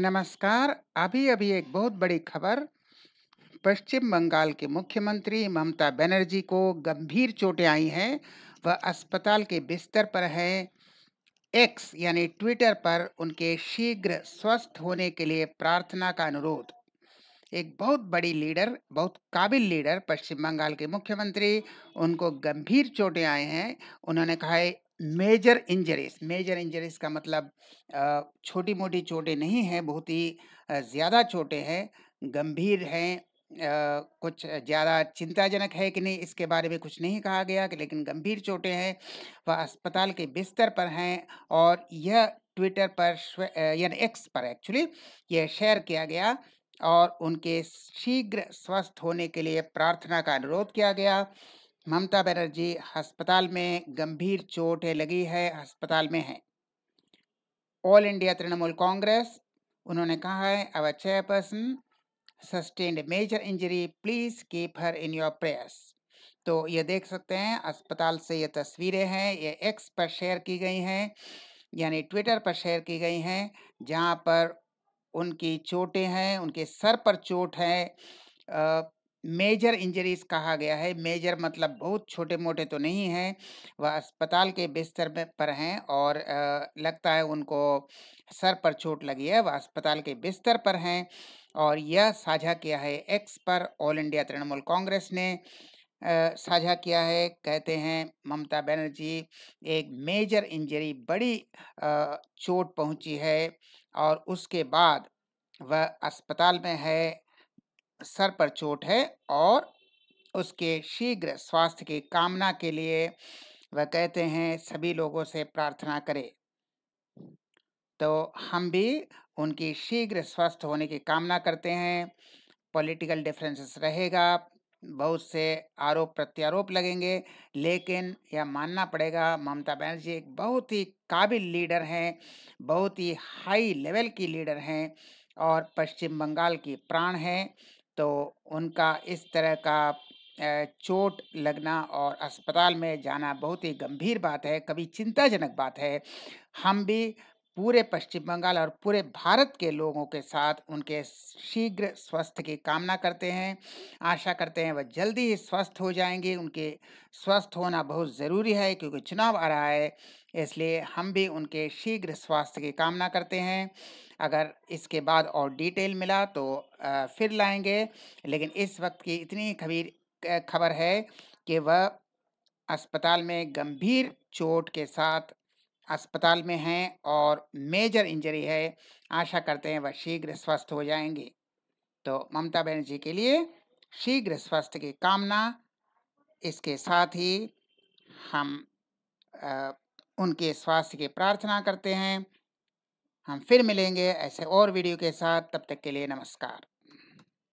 नमस्कार अभी अभी एक बहुत बड़ी खबर पश्चिम बंगाल के मुख्यमंत्री ममता बनर्जी को गंभीर चोटें आई हैं वह अस्पताल के बिस्तर पर है एक्स यानी ट्विटर पर उनके शीघ्र स्वस्थ होने के लिए प्रार्थना का अनुरोध एक बहुत बड़ी लीडर बहुत काबिल लीडर पश्चिम बंगाल के मुख्यमंत्री उनको गंभीर चोटें आए हैं उन्होंने कहा है मेजर इंजरीज मेजर इंजरीज का मतलब छोटी मोटी चोटें नहीं हैं बहुत ही ज़्यादा चोटें हैं गंभीर हैं कुछ ज़्यादा चिंताजनक है कि नहीं इसके बारे में कुछ नहीं कहा गया कि लेकिन गंभीर चोटें हैं वह अस्पताल के बिस्तर पर हैं और यह ट्विटर पर यानी एक्स पर एक्चुअली यह शेयर किया गया और उनके शीघ्र स्वस्थ होने के लिए प्रार्थना का अनुरोध किया गया ममता बनर्जी अस्पताल में गंभीर चोट लगी है अस्पताल में है ऑल इंडिया तृणमूल कांग्रेस उन्होंने कहा है our chairperson sustained major injury please keep her in your prayers तो ये देख सकते हैं अस्पताल से ये तस्वीरें हैं ये एक्स पर शेयर की गई हैं यानी ट्विटर पर शेयर की गई हैं जहाँ पर उनकी चोटें हैं उनके सर पर चोट है मेजर इंजरीज कहा गया है मेजर मतलब बहुत छोटे मोटे तो नहीं हैं वह अस्पताल के बिस्तर में पर हैं और आ, लगता है उनको सर पर चोट लगी है वह अस्पताल के बिस्तर पर हैं और यह साझा किया है एक्स पर ऑल इंडिया तृणमूल कांग्रेस ने साझा किया है कहते हैं ममता बनर्जी एक मेजर इंजरी बड़ी आ, चोट पहुंची है और उसके बाद वह अस्पताल में है सर पर चोट है और उसके शीघ्र स्वास्थ्य की कामना के लिए वह कहते हैं सभी लोगों से प्रार्थना करें तो हम भी उनकी शीघ्र स्वस्थ होने की कामना करते हैं पॉलिटिकल डिफरेंसेस रहेगा बहुत से आरोप प्रत्यारोप लगेंगे लेकिन यह मानना पड़ेगा ममता बनर्जी एक बहुत ही काबिल लीडर हैं बहुत ही हाई लेवल की लीडर हैं और पश्चिम बंगाल की प्राण हैं तो उनका इस तरह का चोट लगना और अस्पताल में जाना बहुत ही गंभीर बात है कभी चिंताजनक बात है हम भी पूरे पश्चिम बंगाल और पूरे भारत के लोगों के साथ उनके शीघ्र स्वस्थ की कामना करते हैं आशा करते हैं वह जल्दी ही स्वस्थ हो जाएंगे उनके स्वस्थ होना बहुत ज़रूरी है क्योंकि चुनाव आ रहा है इसलिए हम भी उनके शीघ्र स्वास्थ्य की कामना करते हैं अगर इसके बाद और डिटेल मिला तो फिर लाएंगे लेकिन इस वक्त की इतनी खबीर खबर है कि वह अस्पताल में गंभीर चोट के साथ अस्पताल में हैं और मेजर इंजरी है आशा करते हैं वह शीघ्र स्वस्थ हो जाएंगे तो ममता बनर्जी के लिए शीघ्र स्वास्थ्य की कामना इसके साथ ही हम आ, उनके स्वास्थ्य की प्रार्थना करते हैं हम फिर मिलेंगे ऐसे और वीडियो के साथ तब तक के लिए नमस्कार